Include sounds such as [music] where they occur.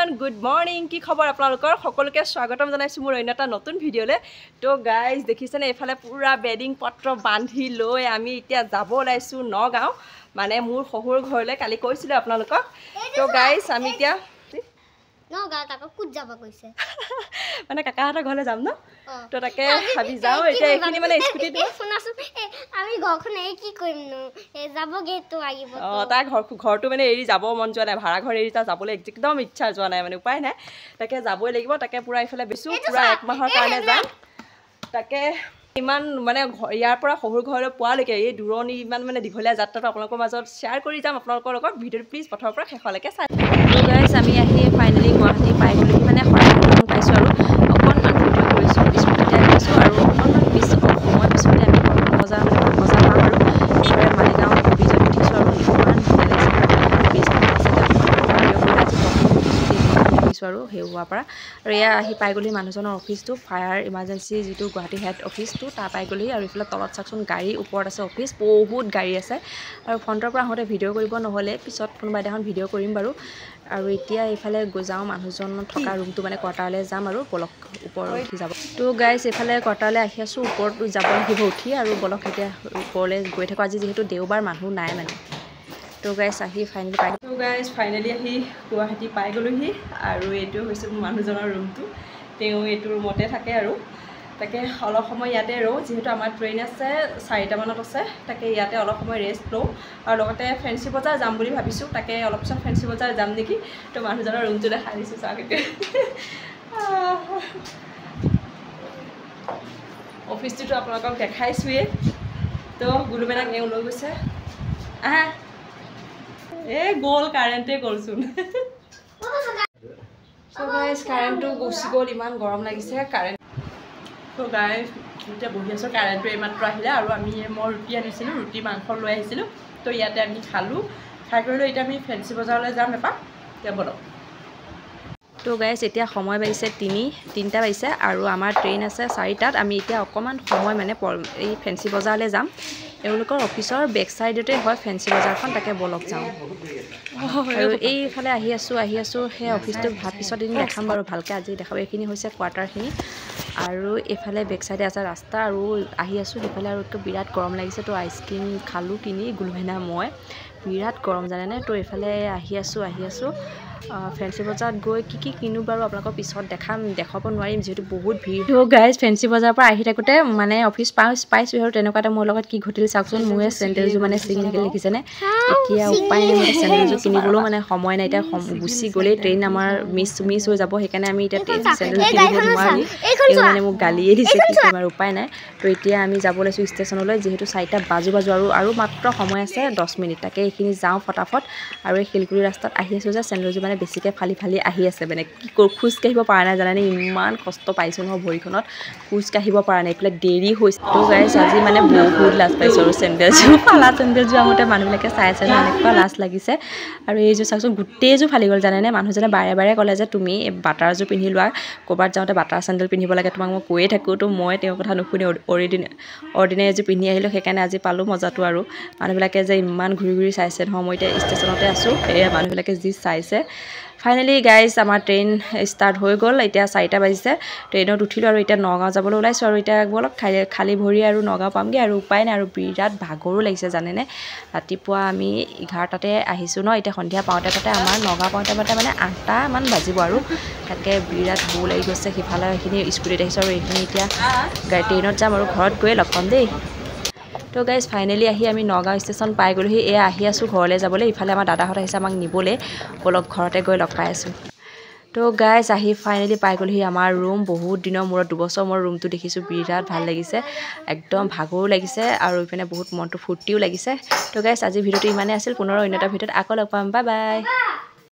এভৰিওয়ান good morning কি খবৰ আপোনালোকৰ সকলোকে স্বাগতম জনাইছোঁ মোৰ অন্য এটা নতুন ভিডিঅ'লৈ তো গাইজ দেখিছেনে এইফালে পূৰা বেডিং পত্ৰ বান্ধি লৈ আমি এতিয়া যাব ওলাইছোঁ নগাঁও মানে মোৰ শহুৰ ঘৰলৈ কালি কৈছিলোঁ আপোনালোকক তো গাইজ আমি এতিয়া [laughs] মানে কাকাহঁতৰ ঘৰলৈ যাম ন তো তাকে ভাবি যাওঁ এতিয়া এইখিনি মানে স্কুটি আমি ঘৰখন এই একদম ইচ্ছা উপায় নাই তাকে যাবই লাগিব তাকে পূৰা এইফালে বেচোঁ পূৰা একমাহৰ কাৰণে যাম তাকে ইমান মানে ইয়াৰ পৰা শহুৰ ঘৰলৈ পোৱালৈকে এই দূৰণি ইমান মানে দীঘলীয়া যাত্ৰাটো আপোনালোকৰ মাজত শ্বেয়াৰ কৰি যাম আপোনালোকৰ লগত ভিডিঅ'টো প্লিজ প্ৰথমৰ পৰা শেষলৈকে চাই দিছোঁ আৰু সেই হোৱাৰ পৰা আৰু এয়া আহি পাই গ'লহি মানুহজনৰ অফিচটো ফায়াৰ ইমাৰ্জেঞ্চি যিটো গুৱাহাটী হেড অফিচটো তাৰ পাই গ'লহি আৰু এইফালে তলত চাওকচোন গাড়ী ওপৰত আছে অফিচ বহুত গাড়ী আছে আৰু ফ্ৰণ্টৰ পৰা আহোঁতে ভিডিঅ' কৰিব নহ'লে পিছত কোনোবা এদিনাখন ভিডিঅ' কৰিম বাৰু আৰু এতিয়া এইফালে গৈ যাওঁ মানুহজন থকা ৰুমটো মানে কোৱাৰ্টাৰলৈ যাম আৰু বলক ওপৰত উঠি যাব তো গাইজ এইফালে কোৱাৰ্টাৰলৈ আহি আছোঁ ওপৰত যাব লাগিব উঠি আৰু বলক এতিয়া ওপৰলৈ গৈ থাকোঁ আজি যিহেতু দেওবাৰ মানুহ নাই মানে তো গাইজ আহি ফাইনেলি পাই তো গাইজ ফাইনেলি আহি গুৱাহাটী পাই গ'লোহি আৰু এইটো হৈছে মোৰ মানুহজনৰ ৰুমটো তেওঁ এইটো ৰুমতে থাকে আৰু তাকে অলপ সময় ইয়াতে ৰওঁ যিহেতু আমাৰ ট্ৰেইন আছে চাৰিটামানত আছে তাকে ইয়াতে অলপ সময় ৰেষ্ট লওঁ আৰু লগতে ফেঞ্চি বজাৰ যাম বুলি ভাবিছোঁ তাকে অলপ পিছত ফেঞ্চি বজাৰ যাম নেকি তো মানুহজনৰ ৰুমটো দেখাই দিছোঁ চাওক এতিয়া অফিচটোতো আপোনালোকক দেখাইছোঁৱেই তো গুলুমেনাক এওঁ লৈ গৈছে আহা এই গ'ল কাৰেণ্টে গ'লচোন কাৰেণ্টটো গুচি গ'ল ইমান গৰম লাগিছে কাৰেণ্ট গাই এতিয়া বহি আছোঁ কাৰেণ্টটো এইমাত্ৰ আহিলে আৰু আমি মই ৰুটি আনিছিলোঁ ৰুটি মাংস লৈ আহিছিলোঁ তো ইয়াতে আমি খালোঁ খাই কৰিলোঁ এতিয়া আমি ফেঞ্চি বজাৰলৈ যাম এপাক এতিয়া বনাওক তো গাইছ এতিয়া সময় বাঢ়িছে তিনি তিনিটা বাঢ়িছে আৰু আমাৰ ট্ৰেইন আছে চাৰিটাত আমি এতিয়া অকণমান সময় মানে এই ফেঞ্চি বজাৰলৈ যাম এওঁলোকৰ অফিচৰ বেক চাইডতে হয় ফেঞ্চি বজাৰখন তাকে ব'লক যাওঁ আৰু এইফালে আহি আছোঁ আহি আছোঁ সেই অফিচটো ভাত পিছত এদিন দেখাম বাৰু ভালকৈ আজি দেখাব এইখিনি হৈছে কোৱাৰ্টাৰখিনি আৰু এইফালে বেক চাইডে আছে ৰাস্তা আৰু আহি আছোঁ সেইফালে আৰু একদম বিৰাট গৰম লাগিছে তো আইচক্ৰীম খালোঁ কিনি গুলভেনা মই বিৰাট গৰম জানেনে তো এইফালে আহি আছোঁ আহি আছোঁ ফেঞ্চি বজাৰত গৈ কি কি কিনো বাৰু আপোনালোকক পিছত দেখাম দেখাব নোৱাৰিম যিহেতু বহুত ভিৰ হ'ল গাইজ ফেঞ্চি বজাৰৰ পৰা আহি থাকোঁতে মানে অফিচ পাওঁ পাইছোঁ আৰু তেনেকুৱা এটা মোৰ লগত কি ঘটিল চাওকচোন মোৰে চেণ্ডেলযোৰ মানে চিগনিকেল লিখিছেনে এতিয়া উপায় নাই মানে চেণ্ডেলযোৰ কিনিবলৈও মানে সময় নাই এতিয়া গুচি গ'লেই ট্ৰেইন আমাৰ মিছ মিছ হৈ যাব সেইকাৰণে আমি এতিয়া ট্ৰেইন চেণ্ডেল কিনিব নোৱাৰি তেওঁ মানে মোক গালিয়ে দিছে আমাৰ উপায় নাই তো এতিয়া আমি যাব লৈছোঁ ষ্টেচনলৈ যিহেতু চাৰিটা বাজু বাজু আৰু আৰু মাত্ৰ সময় আছে দহ মিনিট তাকে এইখিনি যাওঁ ফটাফট আৰু এই শিলগুৰি ৰাস্তাত আহি আছোঁ যে চেণ্ডেলযোৰ মানে বেছিকৈ ফালি ফালি আহি আছে মানে কি খোজকাঢ়িব পৰা নাই জানানে ইমান কষ্ট পাইছোঁ নহয় ভৰিখনত খোজ কাঢ়িব পৰা নাই এইবিলাক দেৰি হৈছে তো গাইছ আজি মানে বহুত লাজ পাইছোঁ আৰু চেণ্ডেলযোৰ ফালা চেণ্ডেলযোৰ আহোঁতে মানুহবিলাকে চাই চাই এনেকুৱা লাজ লাগিছে আৰু এইযোৰ চাওকচোন গোটেইযোৰ ফালি গ'ল জানেনে মানুহজনে বাৰে বাৰে ক'লে যে তুমি এই বাটাৰযোৰ পিন্ধি লোৱা ক'ৰবাত যাওঁতে বাটাৰ চেণ্ডেল পিন্ধিব লাগে তোমাক মই কৈয়ে থাকোঁ তো মই তেওঁৰ কথা নুশুনি অৰিদিন অৰ্ডিনেৰী এযোৰ পিন্ধি আহিলোঁ সেইকাৰণে আজি পালোঁ মজাটো আৰু মানুহবিলাকে যে ইমান ঘূৰি ঘূৰি চাইছে নহয় মই এতিয়া ষ্টেচনতে আছোঁ সেয়ে মানুহবিলাকে যি চাইছে ফাইনেলি গাইজ আমাৰ ট্ৰেইন ষ্টাৰ্ট হৈ গ'ল এতিয়া চাৰিটা বাজিছে ট্ৰেইনত উঠিলোঁ আৰু এতিয়া নগাঁও যাবলৈ ওলাইছোঁ আৰু এতিয়া ব'লক খালী খালী ভৰি আৰু নগাঁও পামগৈ আৰু উপায় নাই আৰু বিৰাট ভাগৰো লাগিছে জানেনে ৰাতিপুৱা আমি এঘাৰটাতে আহিছোঁ ন এতিয়া সন্ধিয়া পাওঁতে পাওঁতে আমাৰ নগাঁও পাওঁতে পাওঁতে মানে আঠটামান বাজিব আৰু তাকে বিৰাট বৌ লাগি গৈছে সিফালে সেইখিনি স্কুটিত আহিছোঁ আৰু এইখিনি এতিয়া ট্ৰেইনত যাম আৰু ঘৰত গৈয়ে লগ পাম দেই তো গাইজ ফাইনেলি আহি আমি নগাঁও ষ্টেচন পাই গ'লোহি এয়া আহি আছোঁ ঘৰলৈ যাবলৈ ইফালে আমাৰ দাদাহঁত আহিছে আমাক নিবলৈ অলপ ঘৰতে গৈ লগ পাই আছোঁ তো গাইজ আহি ফাইনেলি পাই গ'লোহি আমাৰ ৰুম বহুত দিনৰ মূৰত দুবছৰ মূৰত ৰুমটো দেখিছোঁ বিৰাট ভাল লাগিছে একদম ভাগৰো লাগিছে আৰু ইপিনে বহুত মনটো ফূৰ্তিও লাগিছে তো গাইজ আজি ভিডিঅ'টো ইমানেই আছিল পুনৰ অন্য এটা ভিডিঅ'ত আকৌ লগ পাম বাই বাই